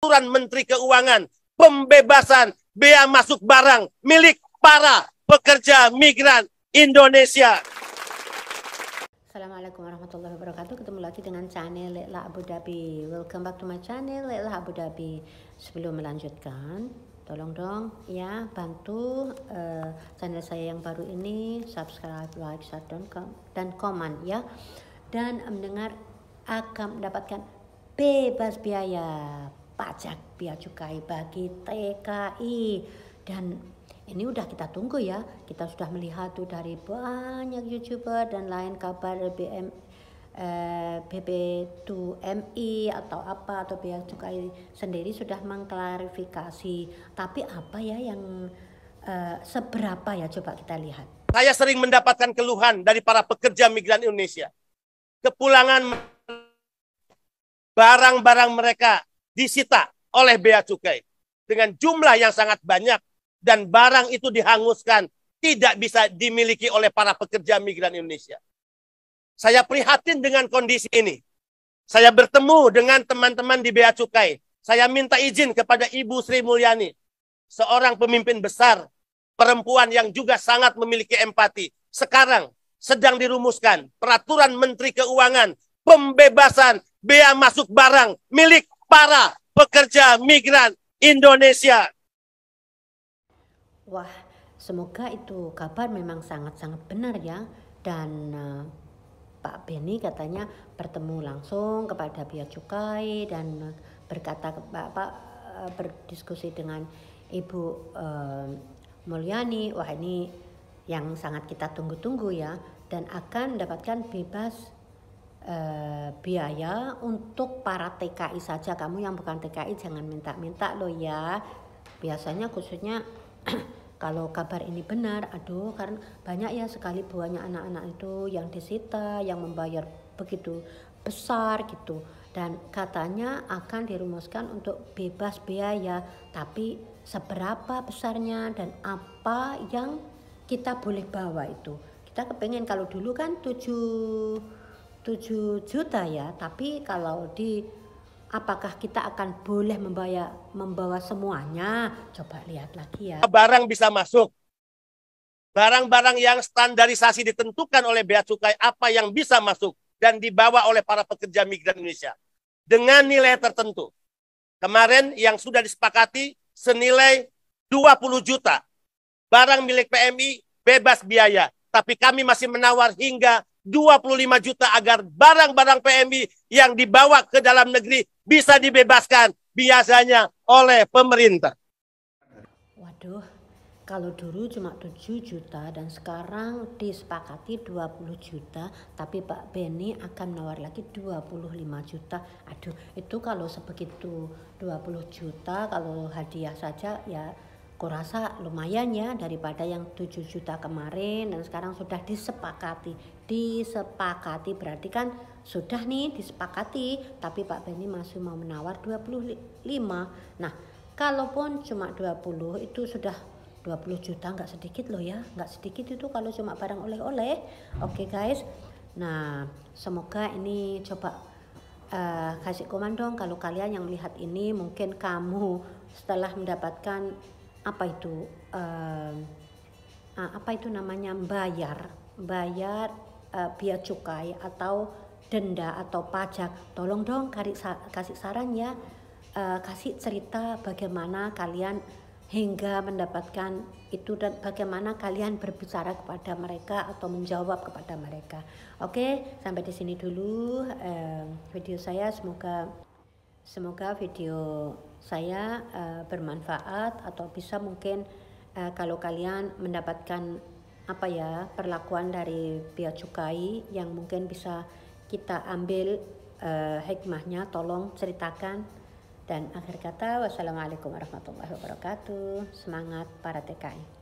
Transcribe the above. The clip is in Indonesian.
peraturan Menteri Keuangan pembebasan bea masuk barang milik para pekerja migran Indonesia. Assalamualaikum warahmatullahi wabarakatuh. Ketemu lagi dengan channel Leila Abu Dhabi. Welcome back to my channel Leila Abu Dhabi. Sebelum melanjutkan, tolong dong ya bantu uh, channel saya yang baru ini subscribe, like, share dan, dan komen ya. Dan mendengar akan mendapatkan bebas biaya pajak bea cukai bagi TKI dan ini udah kita tunggu ya kita sudah melihat tuh dari banyak youtuber dan lain kabar BM eh, BP2MI atau apa atau bea cukai sendiri sudah mengklarifikasi tapi apa ya yang eh, seberapa ya coba kita lihat saya sering mendapatkan keluhan dari para pekerja migran Indonesia kepulangan barang-barang mereka disita oleh bea cukai dengan jumlah yang sangat banyak dan barang itu dihanguskan tidak bisa dimiliki oleh para pekerja migran Indonesia. Saya prihatin dengan kondisi ini. Saya bertemu dengan teman-teman di bea cukai. Saya minta izin kepada Ibu Sri Mulyani, seorang pemimpin besar, perempuan yang juga sangat memiliki empati. Sekarang sedang dirumuskan peraturan Menteri Keuangan pembebasan bea masuk barang milik para pekerja migran Indonesia. Wah, semoga itu kabar memang sangat-sangat benar ya. Dan uh, Pak Beni katanya bertemu langsung kepada pihak Cukai dan eh, berkata Bapak uh, berdiskusi dengan Ibu uh, Mulyani. Wah, ini yang sangat kita tunggu-tunggu ya dan akan mendapatkan bebas Eh, biaya untuk para TKI saja kamu yang bukan TKI jangan minta-minta loh ya biasanya khususnya kalau kabar ini benar aduh karena banyak ya sekali buahnya anak-anak itu yang disita yang membayar begitu besar gitu dan katanya akan dirumuskan untuk bebas biaya tapi seberapa besarnya dan apa yang kita boleh bawa itu kita kepengen kalau dulu kan tujuh 7 juta ya, tapi kalau di apakah kita akan boleh membayar membawa semuanya? Coba lihat lagi ya. Barang bisa masuk. Barang-barang yang standarisasi ditentukan oleh bea cukai apa yang bisa masuk dan dibawa oleh para pekerja migran Indonesia dengan nilai tertentu. Kemarin yang sudah disepakati senilai 20 juta. Barang milik PMI bebas biaya, tapi kami masih menawar hingga 25 juta agar barang-barang PMI yang dibawa ke dalam negeri bisa dibebaskan biasanya oleh pemerintah. Waduh, kalau dulu cuma 7 juta dan sekarang disepakati 20 juta, tapi Pak Beni akan menawar lagi 25 juta. Aduh, itu kalau sebegitu 20 juta kalau hadiah saja ya kurasa lumayan ya daripada yang 7 juta kemarin dan sekarang sudah disepakati disepakati berarti kan sudah nih disepakati tapi Pak Beni masih mau menawar 25 nah kalaupun cuma 20 itu sudah 20 juta nggak sedikit loh ya nggak sedikit itu kalau cuma barang oleh-oleh oke okay guys nah semoga ini coba uh, kasih komen dong kalau kalian yang melihat ini mungkin kamu setelah mendapatkan apa itu uh, apa itu namanya bayar bayar uh, eh, biaya cukai atau denda atau pajak tolong dong kasih saran ya uh, kasih cerita bagaimana kalian hingga mendapatkan itu dan bagaimana kalian berbicara kepada mereka atau menjawab kepada mereka. Oke, sampai di sini dulu video saya semoga Semoga video saya uh, bermanfaat atau bisa mungkin uh, kalau kalian mendapatkan apa ya perlakuan dari pihak cukai yang mungkin bisa kita ambil uh, hikmahnya tolong ceritakan dan akhir kata wassalamualaikum warahmatullahi wabarakatuh semangat para TKI